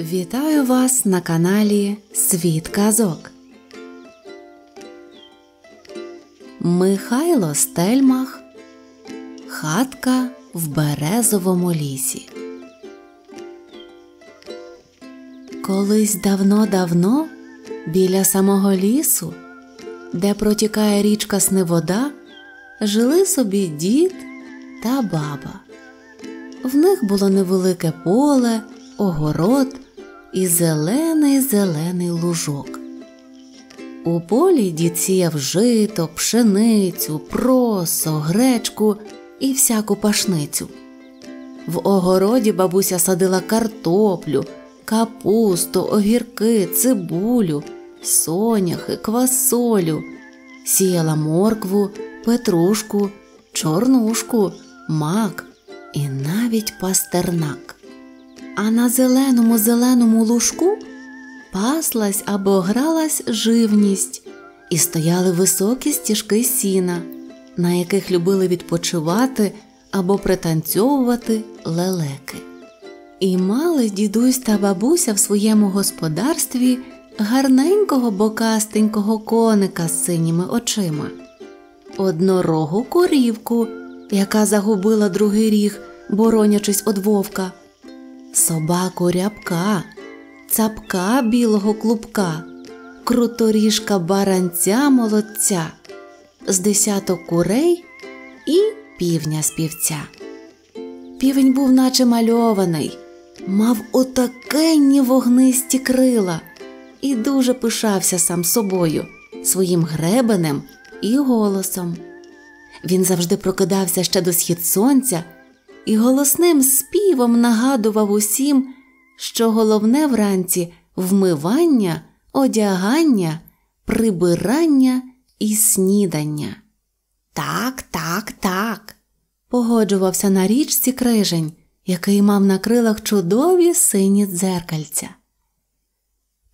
Вітаю вас на каналі Світ Казок. Михайло Стельмах. Хатка в Березовому лісі. Колись давно-давно біля самого лісу, де протікає річка Сневода, жили собі дід та баба. В них було невелике поле, огород і зелений зелений лужок. У полі дід сіяв жито, пшеницю, просо, гречку і всяку пашницю. В огороді бабуся садила картоплю, капусту, огірки, цибулю, соняхи, квасолю, сіяла моркву, петрушку, чорнушку, мак і навіть пастернак а на зеленому зеленому лужку паслась або гралась живність, і стояли високі стіжки сіна, на яких любили відпочивати або пританцьовувати лелеки. І мали дідусь та бабуся в своєму господарстві гарненького бокастенького коника з синіми очима, однорогу корівку, яка загубила другий ріг, боронячись од вовка, собаку рябка, цапка білого клубка, круторіжка баранця молодця, з десяток курей і півня співця. Півень був наче мальований, мав отакенні вогнисті крила і дуже пишався сам собою, своїм гребенем і голосом. Він завжди прокидався ще до схід сонця і голосним співом нагадував усім, що головне вранці вмивання, одягання, прибирання і снідання. Так, так, так, погоджувався на річці крижень, який мав на крилах чудові сині дзеркальця.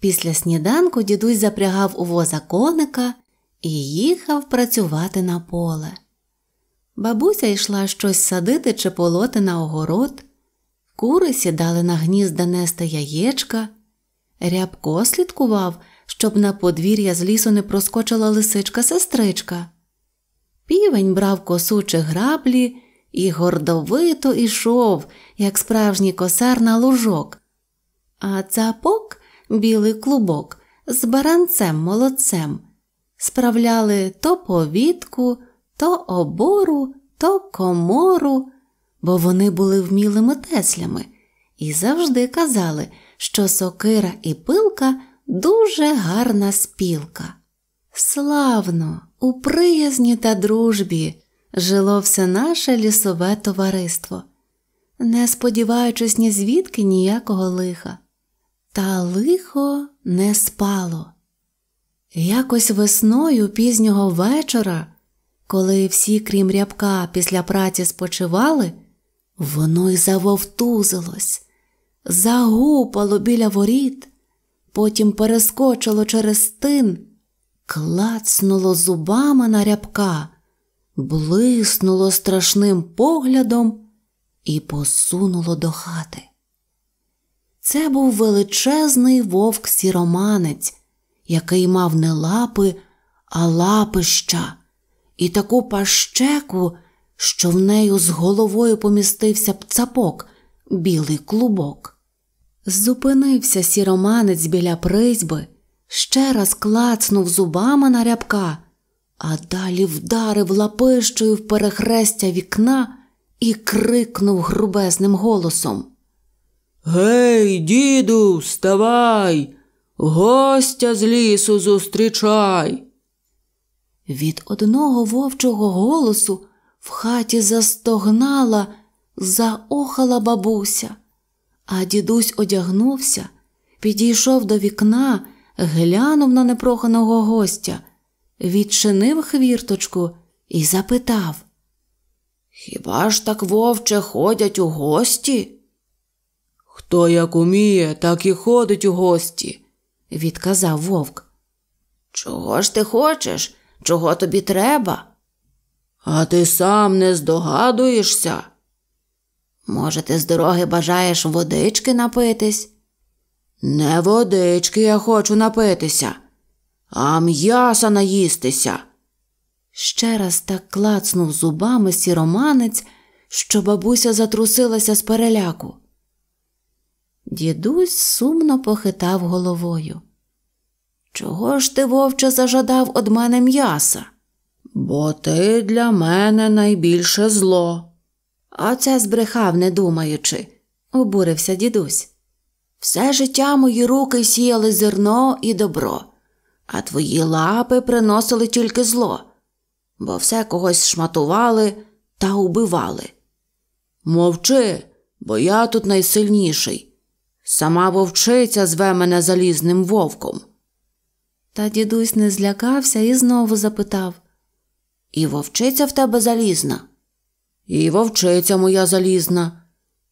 Після сніданку дідусь запрягав у воза коника і їхав працювати на поле. Бабуся йшла щось садити чи полоти на огород, кури сідали на гнізда нести яєчка, рябко слідкував, щоб на подвір'я з лісу не проскочила лисичка сестричка. Півень брав косу чи граблі і гордовито йшов, як справжній косар на лужок. А цапок, білий клубок, з баранцем молодцем справляли то повітку, то обору, то комору, бо вони були вмілими теслями і завжди казали, що сокира і пилка дуже гарна спілка. Славно, у приязні та дружбі жило все наше лісове товариство, не сподіваючись ні звідки ніякого лиха. Та лихо не спало. Якось весною пізнього вечора коли всі, крім рябка, після праці спочивали, воно й завовтузилось, загупало біля воріт, потім перескочило через тин, клацнуло зубами на рябка, блиснуло страшним поглядом і посунуло до хати. Це був величезний вовк сіроманець, який мав не лапи, а лапища і таку пащеку, що в нею з головою помістився б цапок, білий клубок. Зупинився сіроманець біля призьби, ще раз клацнув зубами на рябка, а далі вдарив лапищою в перехрестя вікна і крикнув грубезним голосом. Гей, діду, вставай, гостя з лісу зустрічай. Від одного вовчого голосу в хаті застогнала, заохала бабуся, а дідусь одягнувся, підійшов до вікна, глянув на непроханого гостя, відчинив хвірточку і запитав: Хіба ж так вовче ходять у гості? Хто як уміє, так і ходить у гості, відказав вовк. Чого ж ти хочеш? чого тобі треба? А ти сам не здогадуєшся? Може, ти з дороги бажаєш водички напитись? Не водички я хочу напитися, а м'яса наїстися. Ще раз так клацнув зубами сіроманець, що бабуся затрусилася з переляку. Дідусь сумно похитав головою. Чого ж ти, вовче, зажадав од мене м'яса? Бо ти для мене найбільше зло. А це збрехав, не думаючи, обурився дідусь. Все життя мої руки сіяли зерно і добро, а твої лапи приносили тільки зло, бо все когось шматували та убивали. Мовчи, бо я тут найсильніший. Сама вовчиця зве мене залізним вовком. Та дідусь не злякався і знову запитав І вовчиця в тебе залізна? І вовчиця моя залізна.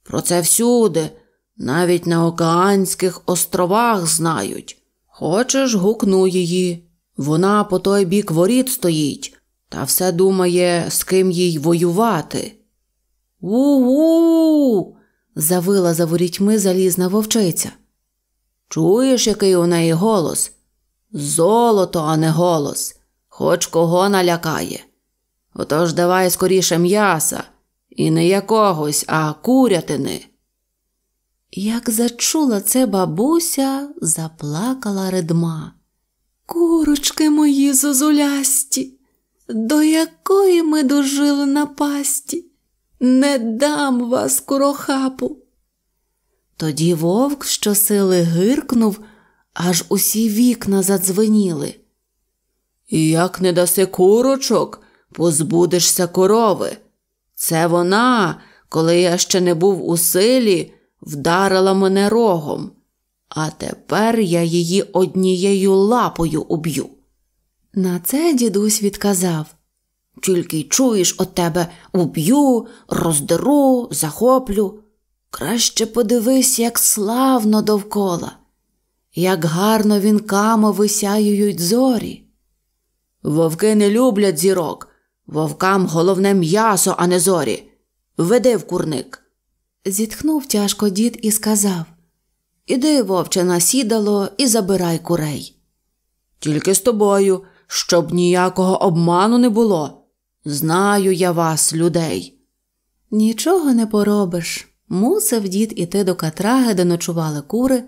Про це всюди, навіть на океанських островах знають. Хочеш, гукну її. Вона по той бік воріт стоїть, та все думає, з ким їй воювати. У-у-у! завила за ворітьми залізна вовчиця. Чуєш, який у неї голос? Золото, а не голос, хоч кого налякає. Отож давай скоріше м'яса, і не якогось, а курятини. Як зачула це бабуся, заплакала редма. Курочки мої зозулясті, до якої ми дожили на пасті? Не дам вас, курохапу. Тоді вовк, щосили гиркнув. Аж усі вікна задзвеніли. І як не даси курочок, позбудешся корови. Це вона, коли я ще не був у силі, вдарила мене рогом, а тепер я її однією лапою уб'ю. На це дідусь відказав Тільки й чуєш от тебе уб'ю, роздеру, захоплю. Краще подивись, як славно довкола як гарно вінками висяюють зорі. Вовки не люблять зірок, вовкам головне м'ясо, а не зорі. Веди в курник. Зітхнув тяжко дід і сказав Іди, вовче, на сідало, і забирай курей. Тільки з тобою, щоб ніякого обману не було. Знаю я вас, людей. Нічого не поробиш. Мусив дід іти до катраги, де ночували кури,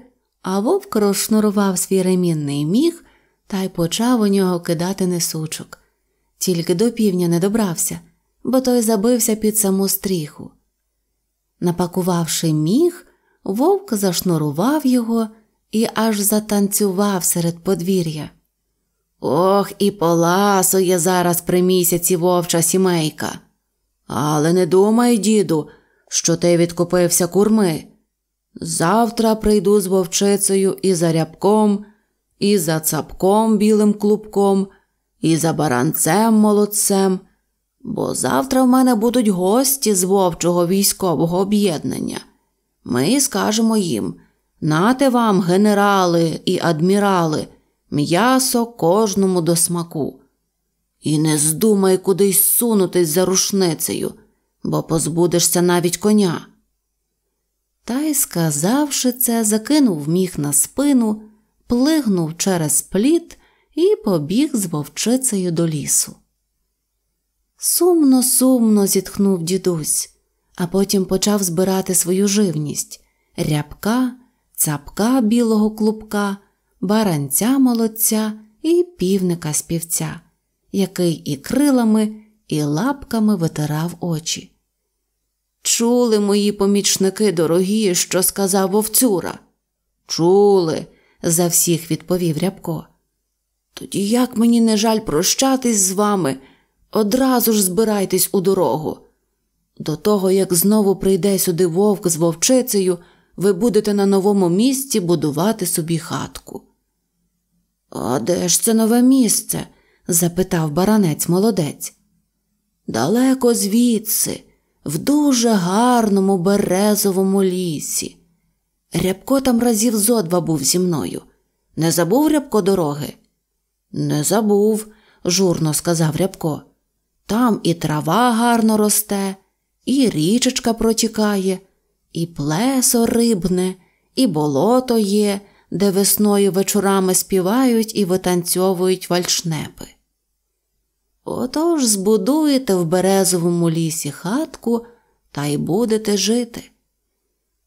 а вовк розшнурував свій ремінний міг та й почав у нього кидати несучок. Тільки до півня не добрався, бо той забився під саму стріху. Напакувавши міг, вовк зашнурував його і аж затанцював серед подвір'я. Ох, і поласує зараз при місяці вовча сімейка. Але не думай, діду, що ти відкупився курми. Завтра прийду з вовчицею і за рябком, і за цапком білим клубком, і за баранцем молодцем, бо завтра в мене будуть гості з вовчого військового об'єднання. Ми скажемо їм нате вам, генерали і адмірали, м'ясо кожному до смаку. І не здумай кудись сунутись за рушницею, бо позбудешся навіть коня. Та й, сказавши це, закинув міг на спину, плигнув через пліт і побіг з вовчицею до лісу. Сумно, сумно зітхнув дідусь, а потім почав збирати свою живність рябка, цапка білого клубка, баранця молодця і півника співця, який і крилами, і лапками витирав очі. Чули мої помічники дорогі, що сказав вовцюра? Чули, за всіх відповів Рябко. Тоді як мені не жаль прощатись з вами, одразу ж збирайтесь у дорогу. До того, як знову прийде сюди вовк з вовчицею, ви будете на новому місці будувати собі хатку. А де ж це нове місце? запитав баранець молодець. Далеко звідси в дуже гарному березовому лісі. Рябко там разів зо два був зі мною. Не забув рябко дороги? Не забув, журно сказав рябко. Там і трава гарно росте, і річечка протікає, і плесо рибне, і болото є, де весною вечорами співають і витанцьовують вальшнепи. Отож збудуєте в березовому лісі хатку та й будете жити.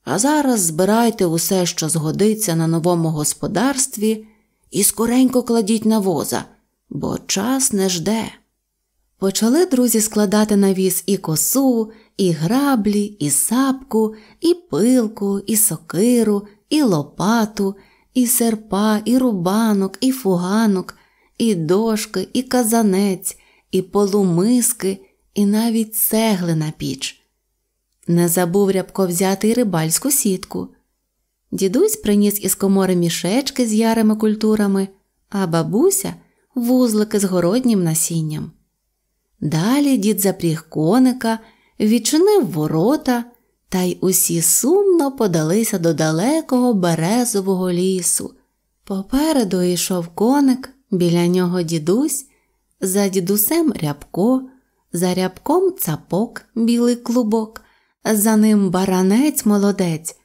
А зараз збирайте усе, що згодиться на новому господарстві, і скоренько кладіть на воза, бо час не жде. Почали друзі складати на віз і косу, і граблі, і сапку, і пилку, і сокиру, і лопату, і серпа, і рубанок, і фуганок, і дошки, і казанець, і полумиски, і навіть цегли на піч. Не забув рябко взяти й рибальську сітку. Дідусь приніс із комори мішечки з ярими культурами, а бабуся вузлики з городнім насінням. Далі дід запріг коника, відчинив ворота, та й усі сумно подалися до далекого березового лісу. Попереду йшов коник, біля нього дідусь, за дідусем рябко, за рябком цапок білий клубок, за ним баранець молодець,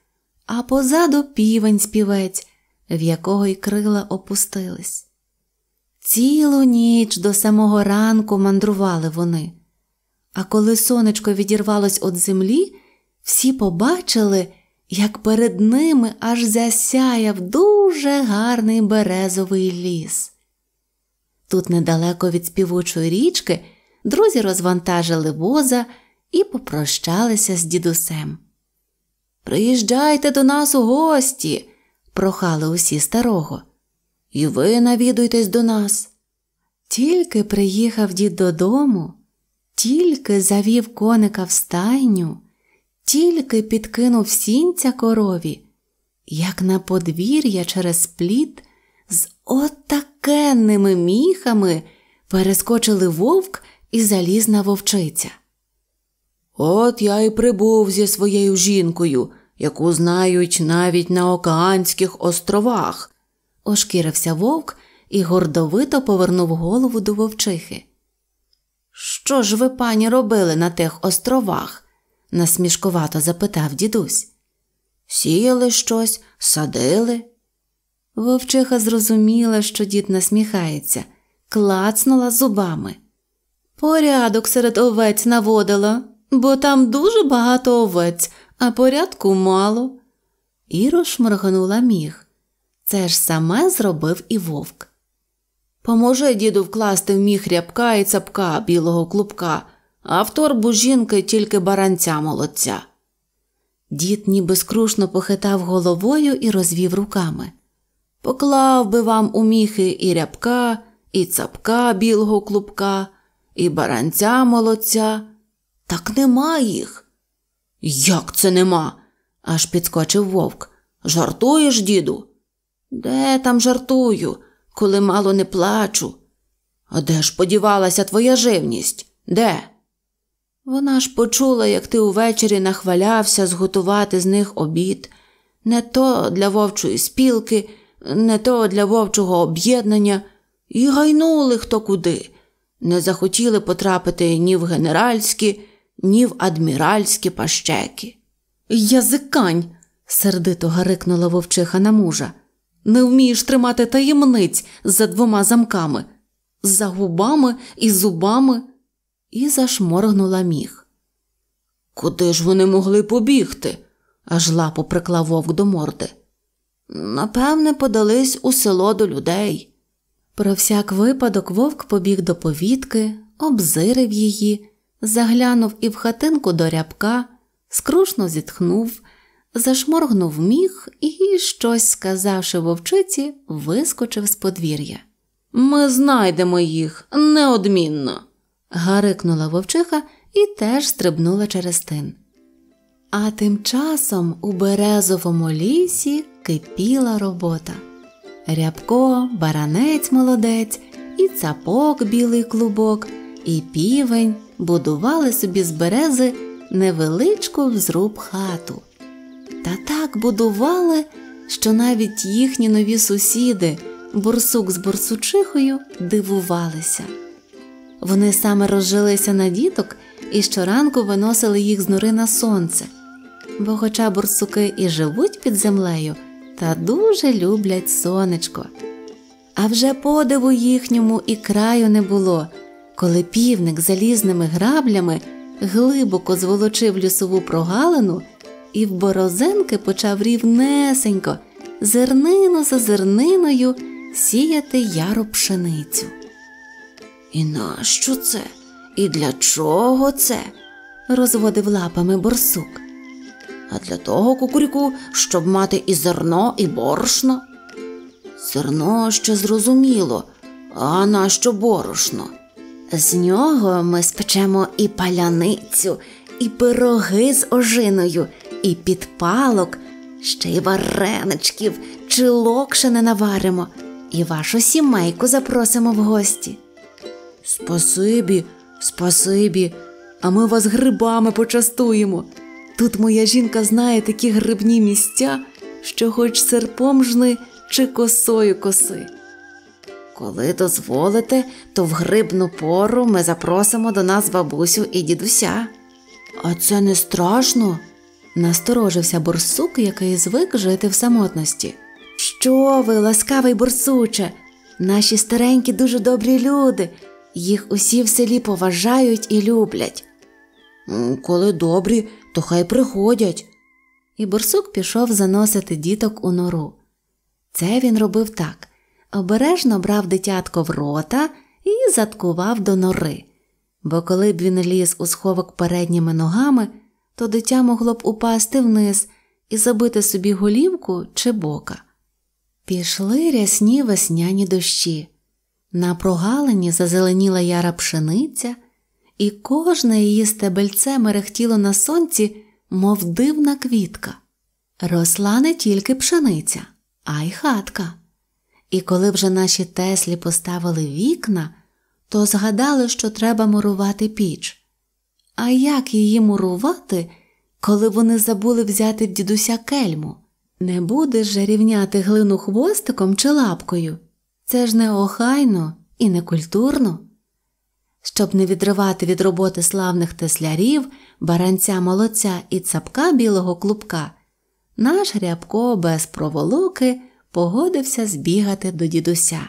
а позаду півень співець, в якого й крила опустились. Цілу ніч до самого ранку мандрували вони. А коли сонечко відірвалось від землі, всі побачили, як перед ними аж засяяв дуже гарний березовий ліс. Тут недалеко від співучої річки друзі розвантажили воза і попрощалися з дідусем. Приїжджайте до нас у гості, прохали усі старого. І ви навідуйтесь до нас. Тільки приїхав дід додому, тільки завів коника в стайню, тільки підкинув сінця корові, як на подвір'я через пліт отакенними міхами перескочили вовк і залізна вовчиця. От я й прибув зі своєю жінкою, яку знають навіть на Океанських островах, ошкірився вовк і гордовито повернув голову до вовчихи. Що ж ви, пані, робили на тих островах? насмішкувато запитав дідусь. Сіяли щось, садили, Вовчиха зрозуміла, що дід насміхається, клацнула зубами. Порядок серед овець наводила, бо там дуже багато овець, а порядку мало. Іро шморгнула міг. Це ж саме зробив і вовк. Поможе діду вкласти в міг рябка і цапка білого клубка, а в торбу жінки тільки баранця молодця. Дід ніби скрушно похитав головою і розвів руками. Поклав би вам у міхи і рябка, і цапка білого клубка, і баранця молодця. Так нема їх. Як це нема? аж підскочив вовк. Жартуєш, діду? Де там жартую, коли мало не плачу? А де ж подівалася твоя живність? Де? Вона ж почула, як ти увечері нахвалявся зготувати з них обід, не то для вовчої спілки не то для вовчого об'єднання, і гайнули хто куди. Не захотіли потрапити ні в генеральські, ні в адміральські пащеки. Язикань. сердито гарикнула вовчиха на мужа. Не вмієш тримати таємниць за двома замками, за губами і зубами, і зашморгнула міг. Куди ж вони могли побігти? аж лапу прикла вовк до морди. Напевне, подались у село до людей. Про всяк випадок вовк побіг до повітки, обзирив її, заглянув і в хатинку до рябка, скрушно зітхнув, зашморгнув міг і, щось сказавши вовчиці, вискочив з подвір'я. Ми знайдемо їх неодмінно. гарикнула вовчиха і теж стрибнула через тин. А тим часом у березовому лісі кипіла робота. Рябко, баранець молодець, і цапок білий клубок, і півень будували собі з берези невеличку взруб хату. Та так будували, що навіть їхні нові сусіди, бурсук з бурсучихою, дивувалися. Вони саме розжилися на діток і щоранку виносили їх з нори на сонце. Бо, хоча бурсуки і живуть під землею, та дуже люблять сонечко. А вже подиву їхньому і краю не було, коли півник залізними граблями глибоко зволочив лісову прогалину і в борозенки почав рівнесенько, зернину за зерниною сіяти яру пшеницю. І нащо це? І для чого це? розводив лапами борсук а для того кукуріку, щоб мати і зерно, і борошно. Зерно ще зрозуміло, а нащо борошно? З нього ми спечемо і паляницю, і пироги з ожиною, і підпалок, ще й вареничків, чи локшини наваримо, і вашу сімейку запросимо в гості. Спасибі, спасибі, а ми вас грибами почастуємо. Тут моя жінка знає такі грибні місця, що хоч серпом жни чи косою коси. Коли дозволите, то в грибну пору ми запросимо до нас бабусю і дідуся. А це не страшно, насторожився борсук, який звик жити в самотності. Що ви, ласкавий борсуче, наші старенькі дуже добрі люди, їх усі в селі поважають і люблять. Коли добрі, то хай приходять. І борсук пішов заносити діток у нору. Це він робив так обережно брав дитятко в рота і заткував до нори, бо коли б він ліз у сховок передніми ногами, то дитя могло б упасти вниз і забити собі голівку чи бока. Пішли рясні весняні дощі. На прогалині зазеленіла яра пшениця і кожне її стебельце мерехтіло на сонці, мов дивна квітка. Росла не тільки пшениця, а й хатка. І коли вже наші Теслі поставили вікна, то згадали, що треба мурувати піч. А як її мурувати, коли вони забули взяти дідуся кельму? Не будеш же рівняти глину хвостиком чи лапкою? Це ж не охайно і культурно. Щоб не відривати від роботи славних теслярів, баранця молодця і цапка білого клубка, наш Рябко без проволоки погодився збігати до дідуся.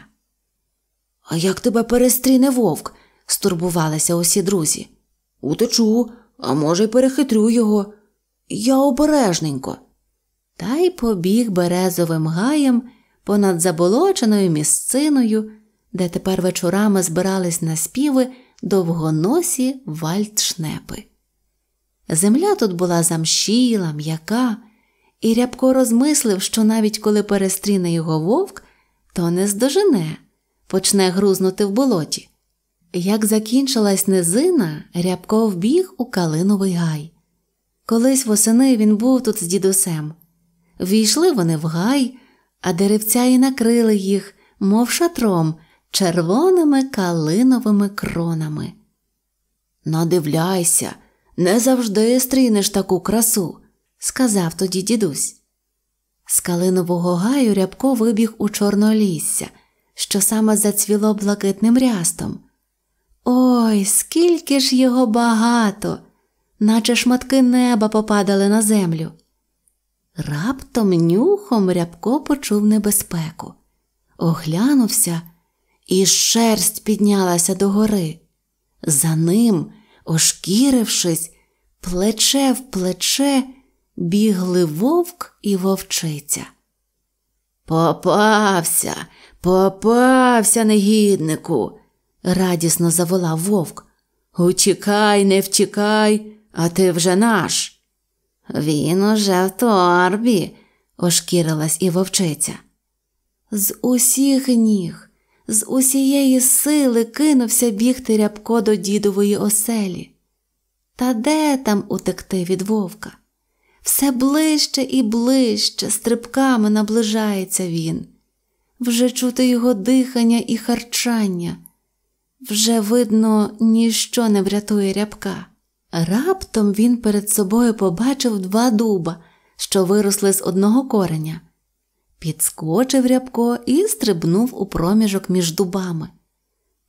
А як тебе перестріне вовк? стурбувалися усі друзі. Утечу, а може, й перехитрю його. Я обережненько. Та й побіг березовим гаєм понад заболоченою місциною, де тепер вечорами збирались на співи довгоносі вальтшнепи. Земля тут була замшіла, м'яка, і рябко розмислив, що навіть коли перестріне його вовк, то не здожене, почне грузнути в болоті. Як закінчилась низина, рябко вбіг у калиновий гай. Колись восени він був тут з дідусем. Війшли вони в гай, а деревця й накрили їх, мов шатром, червоними калиновими кронами. Надивляйся, не завжди стрінеш таку красу, сказав тоді дідусь. З калинового гаю рябко вибіг у чорнолісся, що саме зацвіло блакитним рястом. Ой, скільки ж його багато, наче шматки неба попадали на землю. Раптом нюхом рябко почув небезпеку, оглянувся і шерсть піднялася догори. За ним, ошкірившись, плече в плече бігли вовк і вовчиця. Попався, попався, негіднику, радісно заволав вовк. Учекай, не втікай, а ти вже наш. Він уже в торбі, ошкірилась і вовчиця. З усіх ніг з усієї сили кинувся бігти рябко до дідової оселі. Та де там утекти від вовка? Все ближче і ближче стрибками наближається він. Вже чути його дихання і харчання. Вже, видно, ніщо не врятує рябка. Раптом він перед собою побачив два дуба, що виросли з одного кореня. Підскочив рябко і стрибнув у проміжок між дубами.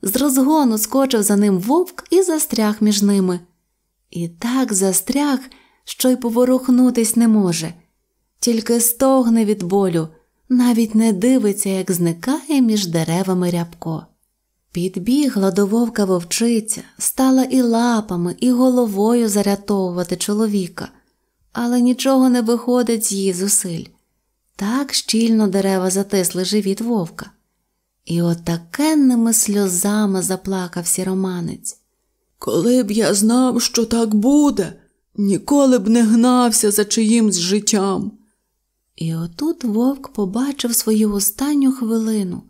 З розгону скочив за ним вовк і застряг між ними. І так застряг, що й поворухнутись не може, тільки стогне від болю, навіть не дивиться, як зникає між деревами рябко. Підбігла до вовка вовчиця, стала і лапами, і головою зарятовувати чоловіка, але нічого не виходить з її зусиль. Так щільно дерева затисли живіт вовка. І отакенними сльозами заплакався романець. Коли б я знав, що так буде, ніколи б не гнався за чиїмсь життям. І отут вовк побачив свою останню хвилину.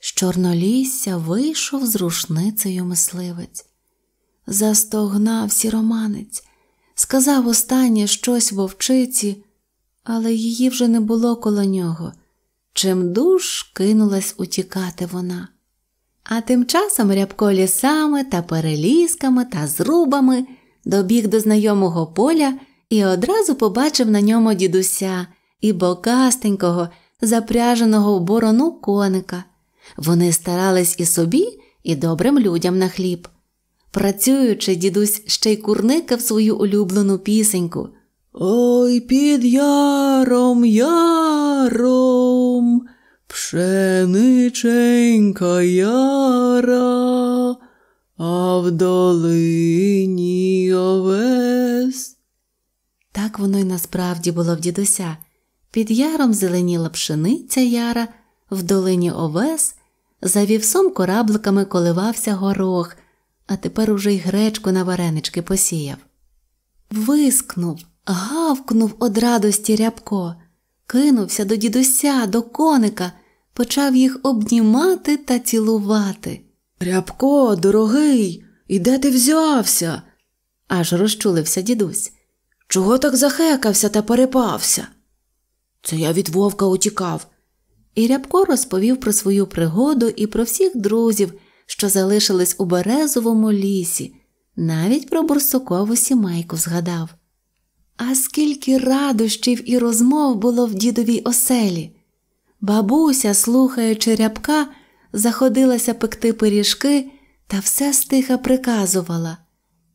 З чорнолісся вийшов з рушницею мисливець. Застогнав сіроманець, сказав останнє щось вовчиці але її вже не було коло нього. Чим душ кинулась утікати вона. А тим часом рябко лісами та перелізками та зрубами добіг до знайомого поля і одразу побачив на ньому дідуся і бокастенького, запряженого в борону коника. Вони старались і собі, і добрим людям на хліб. Працюючи, дідусь ще й курникав свою улюблену пісеньку – Ой під яром яром, пшениченька яра, а в долині овес. Так воно й насправді було в дідуся. Під яром зеленіла пшениця яра, в долині овес, за вівсом корабликами коливався горох, а тепер уже й гречку на варенички посіяв. Вискнув. Гавкнув од радості рябко, кинувся до дідуся, до коника, почав їх обнімати та цілувати. Рябко, дорогий, і де ти взявся? аж розчулився дідусь. Чого так захекався та перепався? Це я від вовка утікав. І рябко розповів про свою пригоду і про всіх друзів, що залишились у березовому лісі, навіть про бурсукову сімейку згадав. А скільки радощів і розмов було в дідовій оселі. Бабуся, слухаючи рябка, заходилася пекти пиріжки та все стиха приказувала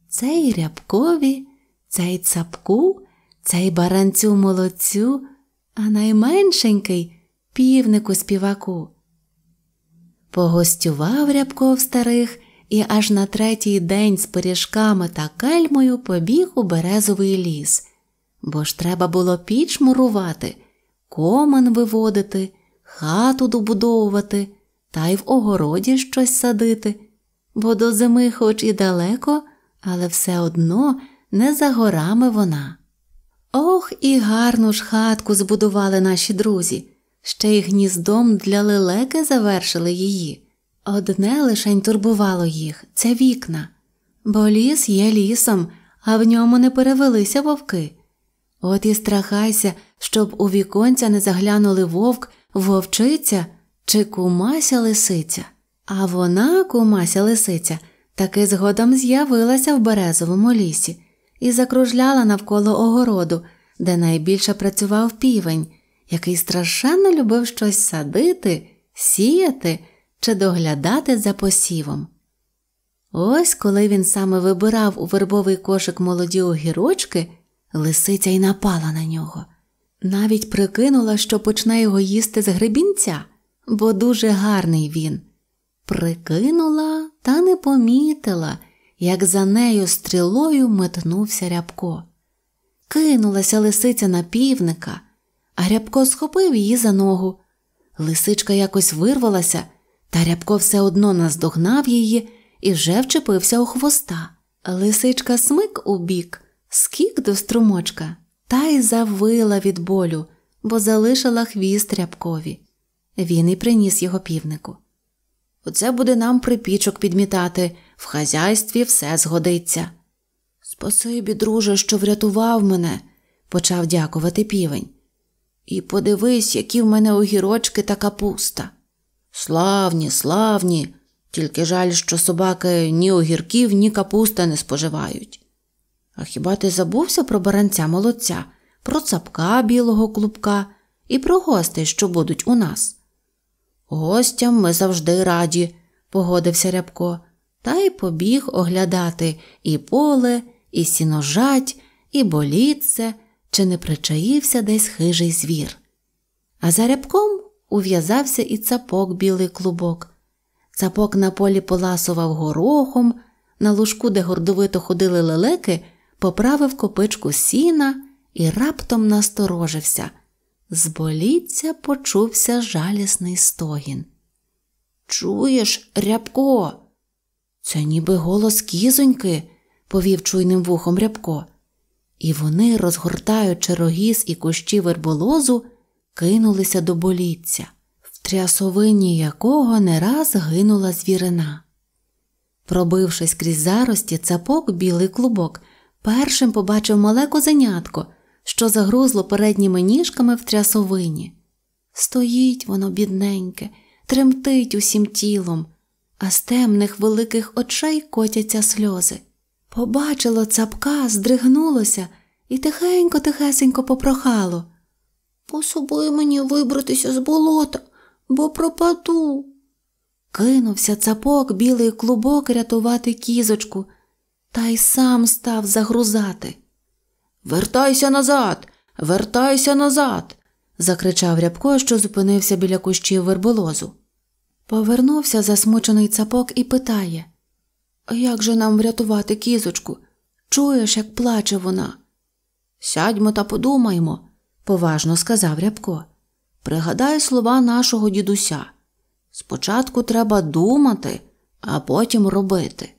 Цей рябкові, цей цапку, цей баранцю молодцю, а найменшенький півнику співаку. Погостював рябков старих і аж на третій день з пиріжками та кельмою побіг у березовий ліс бо ж треба було піч мурувати, комен виводити, хату добудовувати та й в огороді щось садити, бо до зими хоч і далеко, але все одно не за горами вона. Ох, і гарну ж хатку збудували наші друзі, ще й гніздом для лелеки завершили її. Одне лишень турбувало їх це вікна, бо ліс є лісом, а в ньому не перевелися вовки. От і страхайся, щоб у віконця не заглянули вовк, вовчиця чи кумася лисиця. А вона, кумася лисиця, таки згодом з'явилася в березовому лісі і закружляла навколо огороду, де найбільше працював півень, який страшенно любив щось садити, сіяти чи доглядати за посівом. Ось коли він саме вибирав у вербовий кошик молоді огірочки. Лисиця й напала на нього. Навіть прикинула, що почне його їсти з гребінця, бо дуже гарний він. Прикинула та не помітила, як за нею стрілою метнувся рябко. Кинулася лисиця на півника, а рябко схопив її за ногу. Лисичка якось вирвалася, та рябко все одно наздогнав її і вже вчепився у хвоста. Лисичка смик у бік, скік до струмочка та й завила від болю, бо залишила хвіст рябкові. Він і приніс його півнику. Оце буде нам припічок підмітати, в хазяйстві все згодиться. Спасибі, друже, що врятував мене, почав дякувати півень. І подивись, які в мене огірочки та капуста. Славні, славні, тільки жаль, що собаки ні огірків, ні капуста не споживають. А хіба ти забувся про баранця молодця, про цапка білого клубка і про гостей, що будуть у нас? Гостям ми завжди раді, погодився Рябко, та й побіг оглядати і поле, і сіножать, і болітце, чи не причаївся десь хижий звір. А за рябком ув'язався і цапок білий клубок. Цапок на полі поласував горохом, на лужку, де гордовито ходили лелеки поправив копичку сіна і раптом насторожився. З боліття почувся жалісний стогін. Чуєш, рябко? Це ніби голос кізоньки, повів чуйним вухом рябко. І вони, розгортаючи рогіз і кущі верболозу, кинулися до боліття, в трясовині якого не раз гинула звірина. Пробившись крізь зарості, цапок білий клубок першим побачив мале козенятко, що загрузло передніми ніжками в трясовині. Стоїть воно, бідненьке, тремтить усім тілом, а з темних великих очей котяться сльози. Побачило цапка, здригнулося і тихенько, тихесенько попрохало. Пособуй мені вибратися з болота, бо пропаду. Кинувся цапок білий клубок рятувати кізочку, та й сам став загрузати. Вертайся назад, вертайся назад. закричав рябко, що зупинився біля кущів верболозу. Повернувся засмучений цапок і питає Як же нам врятувати кізочку? Чуєш, як плаче вона? Сядьмо та подумаймо, поважно сказав рябко. Пригадай слова нашого дідуся. Спочатку треба думати, а потім робити.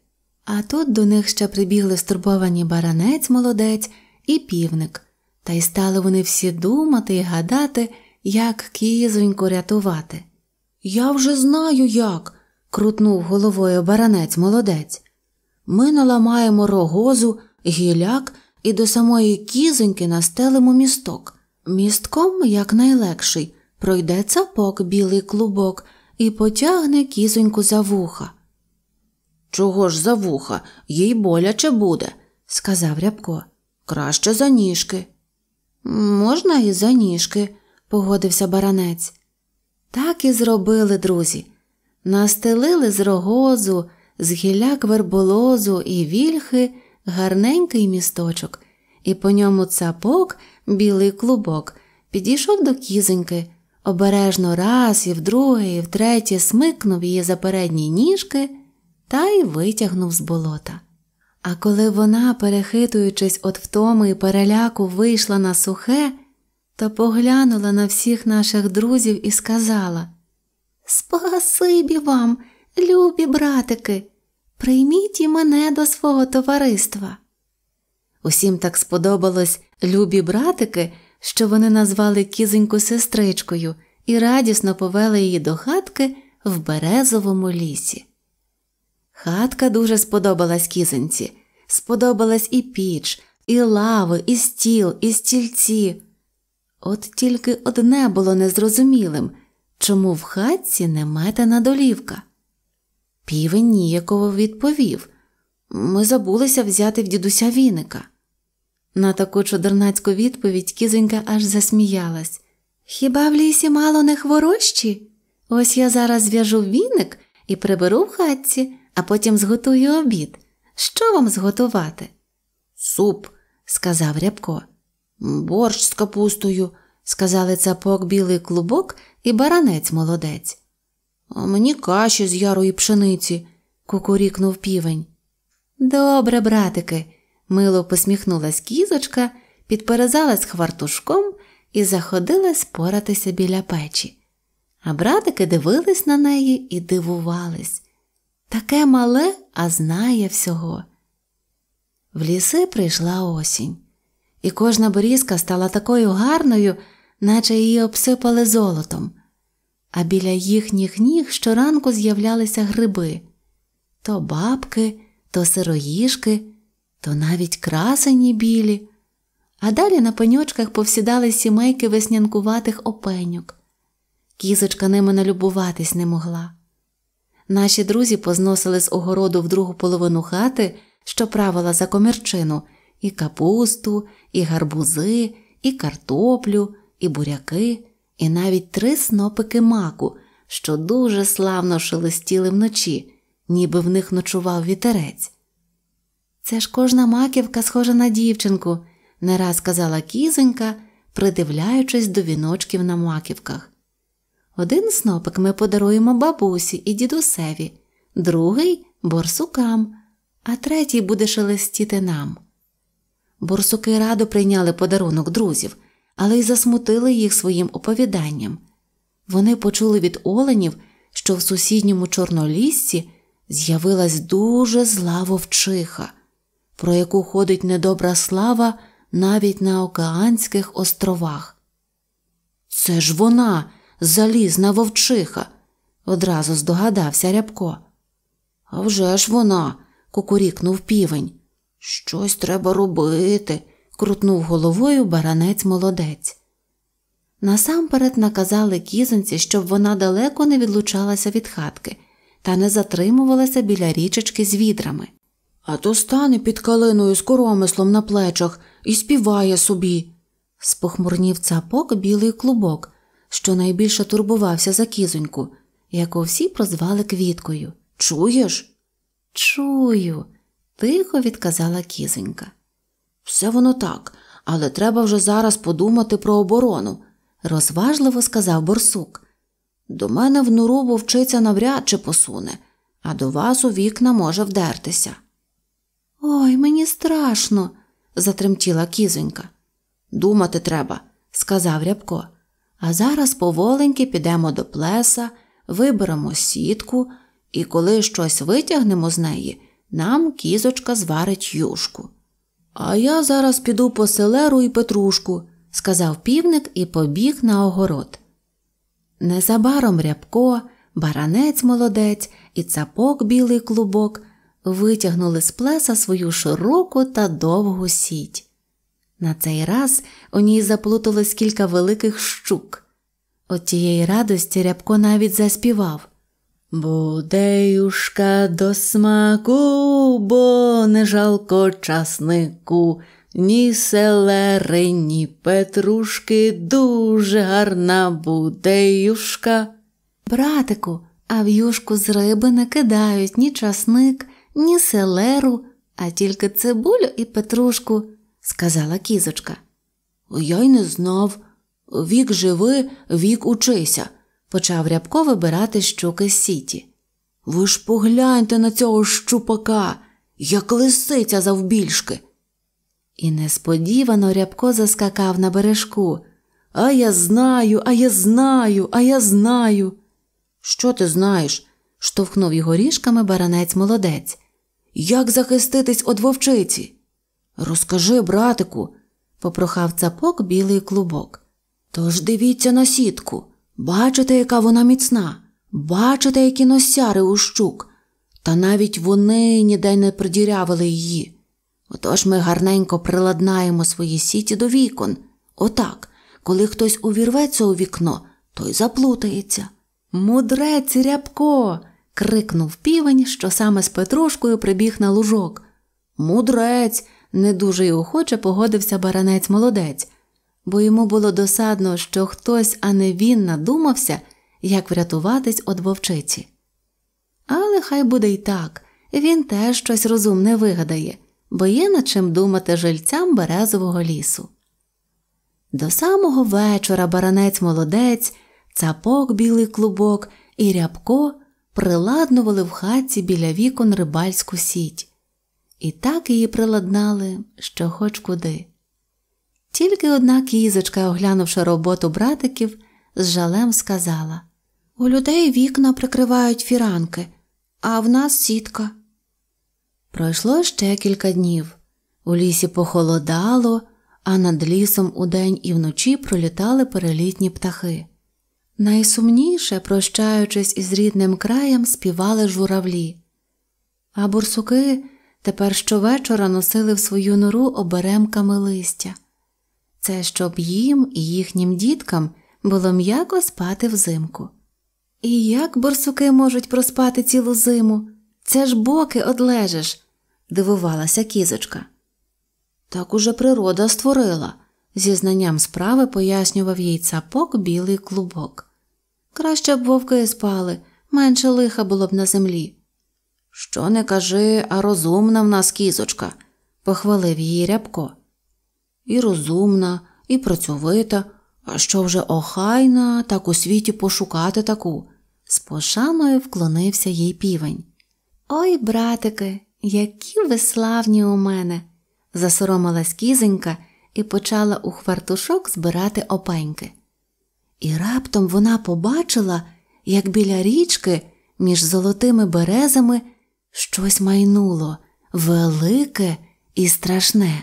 А тут до них ще прибігли стурбовані баранець, молодець і півник, та й стали вони всі думати і гадати, як кізоньку рятувати. Я вже знаю, як. крутнув головою баранець молодець. Ми наламаємо рогозу, гіляк і до самої кізоньки настелимо місток. Містком, якнайлегший, пройде цапок білий клубок і потягне кізоньку за вуха. Чого ж за вуха, їй боляче буде, сказав рябко. Краще за ніжки. Можна і за ніжки, погодився баранець. Так і зробили друзі. Настелили з рогозу, з гіляк верболозу і вільхи гарненький місточок, і по ньому цапок, білий клубок, підійшов до кізоньки, обережно раз і вдруге, і втретє смикнув її за передні ніжки та й витягнув з болота. А коли вона, перехитуючись від втоми і переляку, вийшла на сухе, то поглянула на всіх наших друзів і сказала Спасибі вам, любі братики, прийміть і мене до свого товариства. Усім так сподобалось любі братики, що вони назвали кізеньку сестричкою і радісно повели її до хатки в березовому лісі. Хатка дуже сподобалась кізенці, сподобалась і піч, і лави, і стіл, і стільці. От тільки одне було незрозумілим чому в хатці не метена долівка. Півень ніяково відповів ми забулися взяти в дідуся віника. На таку чудернацьку відповідь кізонька аж засміялась. Хіба в лісі мало не хворощі? Ось я зараз зв'яжу віник і приберу в хатці а потім зготую обід. Що вам зготувати? Суп, сказав рябко. Борщ з капустою, сказали цапок білий клубок і баранець молодець. «А Мені каші з ярої пшениці, кукурікнув півень. Добре, братики, мило посміхнулась кізочка, підперезалась хвартушком і заходила споратися біля печі. А братики дивились на неї і дивувались. Таке мале, а знає всього. В ліси прийшла осінь, і кожна борізка стала такою гарною, наче її обсипали золотом, а біля їхніх ніг щоранку з'являлися гриби то бабки, то сироїжки, то навіть красені білі, а далі на пеньочках повсідали сімейки веснянкуватих опеньок. Кізочка ними налюбуватись не могла. Наші друзі позносили з огороду в другу половину хати, що правила за комірчину, і капусту, і гарбузи, і картоплю, і буряки, і навіть три снопики маку, що дуже славно шелестіли вночі, ніби в них ночував вітерець. Це ж кожна маківка схожа на дівчинку, не раз казала кізонька, придивляючись до віночків на маківках. Один снопик ми подаруємо бабусі і дідусеві, другий борсукам, а третій буде шелестіти нам. Борсуки радо прийняли подарунок друзів, але й засмутили їх своїм оповіданням. Вони почули від оленів, що в сусідньому чорнолісці з'явилась дуже зла вовчиха, про яку ходить недобра слава навіть на Океанських островах. Це ж вона залізна вовчиха, одразу здогадався рябко. «А вже ж вона, кукурікнув півень. Щось треба робити, крутнув головою баранець молодець. Насамперед наказали кізонці, щоб вона далеко не відлучалася від хатки та не затримувалася біля річечки з відрами. А то стане під калиною з коромислом на плечах і співає собі. спохмурнів цапок білий клубок, що найбільше турбувався за кізоньку, яку всі прозвали квіткою. Чуєш? Чую, тихо відказала кізонька. Все воно так, але треба вже зараз подумати про оборону, розважливо сказав борсук. До мене в нору вовчиця навряд чи посуне, а до вас у вікна може вдертися. Ой, мені страшно, затремтіла кізонька. Думати треба, сказав рябко. А зараз поволеньки підемо до плеса, виберемо сітку, і коли щось витягнемо з неї, нам кізочка зварить юшку. А я зараз піду по селеру і петрушку, сказав півник і побіг на огород. Незабаром рябко, баранець молодець і цапок білий клубок витягнули з плеса свою широку та довгу сіть. На цей раз у ній заплуталось кілька великих щук. От тієї радості рябко навіть заспівав Будеюшка до смаку, бо не жалко часнику, ні селери, ні петрушки, дуже гарна будеюшка. Братику, а в юшку з риби не кидають ні часник, ні селеру, а тільки цибулю і петрушку сказала кізочка. Я й не знав. Вік живи, вік учися, почав рябко вибирати щуки з сіті. Ви ж погляньте на цього щупака, як лисиця завбільшки. І несподівано рябко заскакав на бережку. А я знаю, а я знаю, а я знаю. Що ти знаєш? штовхнув його ріжками баранець молодець. Як захиститись од вовчиці? Розкажи, братику, попрохав цапок білий клубок. Тож дивіться на сітку. Бачите, яка вона міцна, бачите, які носяри у щук, та навіть вони ніде не придірявили її. Отож ми гарненько приладнаємо свої сіті до вікон. Отак, коли хтось увірветься у вікно, той заплутається. Мудрець рябко. крикнув півень, що саме з Петрушкою прибіг на лужок. Мудрець не дуже й охоче погодився баранець молодець, бо йому було досадно, що хтось, а не він, надумався, як врятуватись од вовчиці. Але хай буде й так, він теж щось розумне вигадає, бо є над чим думати жильцям березового лісу. До самого вечора баранець молодець, цапок білий клубок і рябко приладнували в хатці біля вікон рибальську сіть і так її приладнали, що хоч куди. Тільки одна кізочка, оглянувши роботу братиків, з жалем сказала У людей вікна прикривають фіранки, а в нас сітка. Пройшло ще кілька днів. У лісі похолодало, а над лісом удень і вночі пролітали перелітні птахи. Найсумніше, прощаючись із рідним краєм, співали журавлі, а бурсуки тепер щовечора носили в свою нору оберемками листя. Це щоб їм і їхнім діткам було м'яко спати взимку. І як борсуки можуть проспати цілу зиму? Це ж боки одлежиш, дивувалася кізочка. Так уже природа створила, зі знанням справи пояснював їй цапок білий клубок. Краще б вовки спали, менше лиха було б на землі. Що не кажи, а розумна в нас кізочка, похвалив її рябко. І розумна, і працьовита, а що вже охайна, так у світі пошукати таку. З пошаною вклонився їй півень. Ой, братики, які ви славні у мене, засоромилась кізенька і почала у хвартушок збирати опеньки. І раптом вона побачила, як біля річки між золотими березами щось майнуло велике і страшне.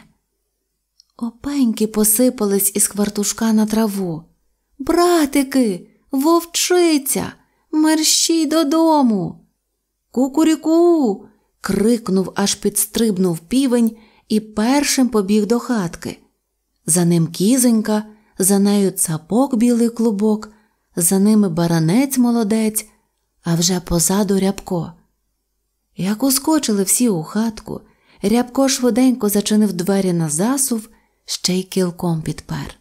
Опеньки посипались із квартушка на траву. Братики, вовчиця, мерщій додому. Кукуріку. крикнув, аж підстрибнув півень і першим побіг до хатки. За ним кізонька, за нею цапок білий клубок, за ними баранець молодець, а вже позаду рябко. Як ускочили всі у хатку, рябко швиденько зачинив двері на засув, ще й кілком підпер.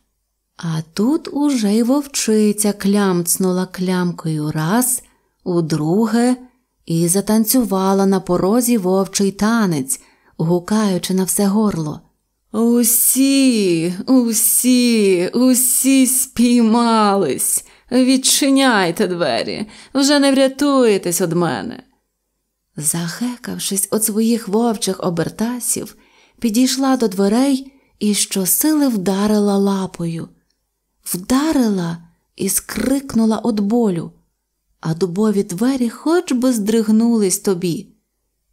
А тут уже й вовчиця клямцнула клямкою раз, удруге і затанцювала на порозі вовчий танець, гукаючи на все горло. Усі, усі, усі спіймались. Відчиняйте двері, вже не врятуєтесь од мене. Захекавшись від своїх вовчих обертасів, підійшла до дверей і щосили вдарила лапою. Вдарила і скрикнула від болю, а дубові двері хоч би здригнулись тобі.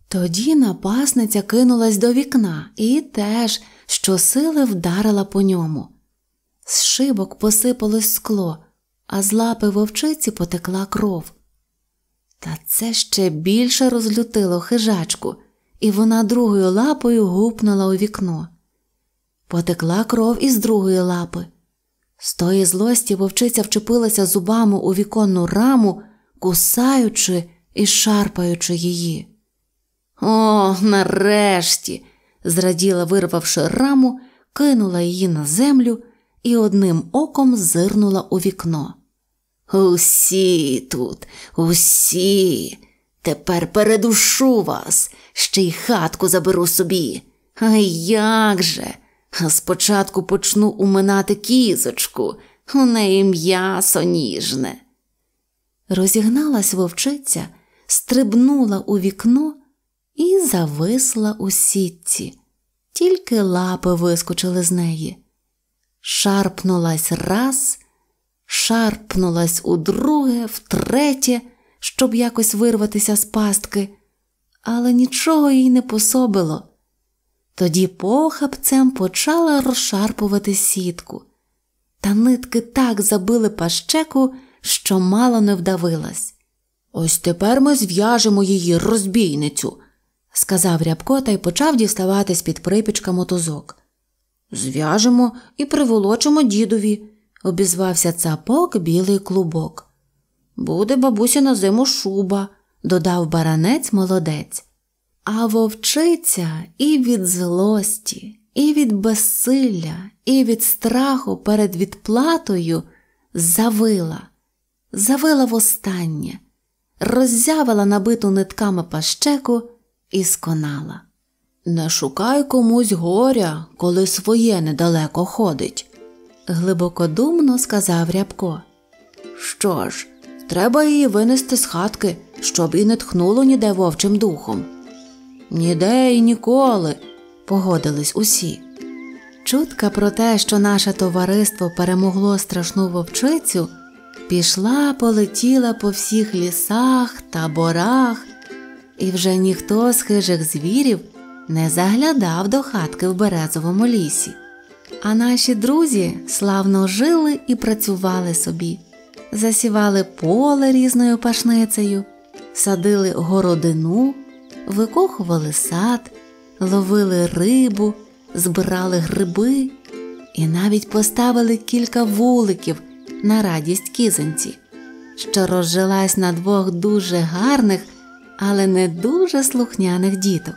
Тоді напасниця кинулась до вікна і теж щосили вдарила по ньому. З шибок посипалось скло, а з лапи вовчиці потекла кров. Та це ще більше розлютило хижачку, і вона другою лапою гупнула у вікно. Потекла кров із другої лапи. З тої злості вовчиця вчепилася зубами у віконну раму, кусаючи і шарпаючи її. О, нарешті, зраділа, вирвавши раму, кинула її на землю і одним оком зирнула у вікно. Усі тут, усі. Тепер передушу вас, ще й хатку заберу собі. А як же? Спочатку почну уминати кізочку, у неї м'ясо ніжне. Розігналась вовчиця, стрибнула у вікно і зависла у сітці, тільки лапи вискочили з неї. Шарпнулась раз шарпнулась удруге, втретє, щоб якось вирватися з пастки, але нічого їй не пособило. Тоді похапцем почала розшарпувати сітку, та нитки так забили пащеку, що мало не вдавилась. Ось тепер ми зв'яжемо її розбійницю, сказав рябко та й почав діставати з під припічка мотузок. Зв'яжемо і приволочимо дідові обізвався цапок білий клубок. Буде бабуся на зиму шуба, додав баранець молодець. А вовчиця і від злості, і від безсилля, і від страху перед відплатою завила, завила востаннє, роззявила набиту нитками пащеку і сконала. Не шукай комусь горя, коли своє недалеко ходить глибокодумно сказав рябко. Що ж, треба її винести з хатки, щоб і не тхнуло ніде вовчим духом. Ніде і ніколи, погодились усі. Чутка про те, що наше товариство перемогло страшну вовчицю, пішла, полетіла по всіх лісах та борах, і вже ніхто з хижих звірів не заглядав до хатки в березовому лісі. А наші друзі славно жили і працювали собі, засівали поле різною пашницею, садили городину, викохували сад, ловили рибу, збирали гриби і навіть поставили кілька вуликів на радість кізанці, що розжилась на двох дуже гарних, але не дуже слухняних діток.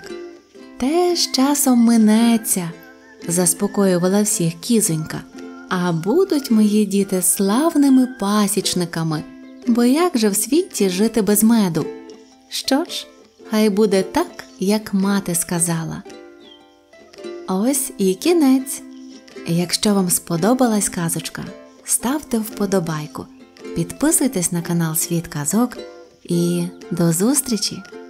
Те з часом минеться заспокоювала всіх кізонька. А будуть мої діти славними пасічниками, бо як же в світі жити без меду? Що ж, хай буде так, як мати сказала. Ось і кінець. Якщо вам сподобалась казочка, ставте вподобайку, підписуйтесь на канал Світ Казок і до зустрічі!